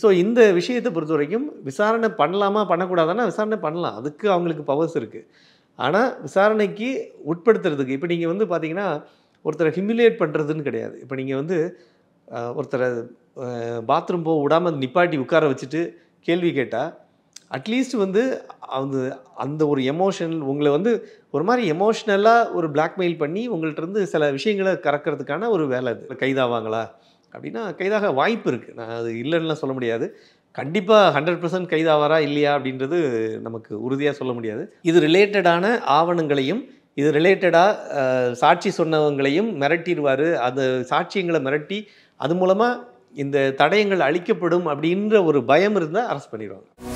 so இந்த விஷயத்தை பொறுத்த வரைக்கும் விசாரணை பண்ணலாமா பண்ணக்கூடாதானா விசாரணை பண்ணலாம் அதுக்கு அவங்களுக்கு பவர்ஸ் இருக்குது ஆனால் விசாரணைக்கு உட்படுத்துறதுக்கு இப்போ நீங்கள் வந்து பார்த்தீங்கன்னா ஒருத்தரை ஹிமிலேட் பண்ணுறதுன்னு கிடையாது இப்போ நீங்கள் வந்து ஒருத்தரை பாத்ரூம் போக விடாமல் நிப்பாட்டி உட்கார வச்சுட்டு கேள்வி கேட்டால் அட்லீஸ்ட் வந்து அந்த அந்த ஒரு எமோஷன் உங்களை வந்து ஒரு மாதிரி எமோஷ்னலாக ஒரு பிளாக்மெயில் பண்ணி உங்கள்கிட்ட இருந்து சில விஷயங்களை கறக்கிறதுக்கான ஒரு வேலை அது கைதாவாங்களா அப்படின்னா கைதாக வாய்ப்பு இருக்குது நான் அது இல்லைன்னுலாம் சொல்ல முடியாது கண்டிப்பாக ஹண்ட்ரட் பர்சன்ட் கைதாவாரா இல்லையா அப்படின்றது நமக்கு உறுதியாக சொல்ல முடியாது இது ரிலேட்டடான ஆவணங்களையும் இது ரிலேட்டடாக சாட்சி சொன்னவங்களையும் மிரட்டிடுவார் அது சாட்சியங்களை மிரட்டி அது மூலமாக இந்த தடயங்கள் அழிக்கப்படும் அப்படின்ற ஒரு பயம் இருந்தால் அரெஸ்ட் பண்ணிடுவாங்க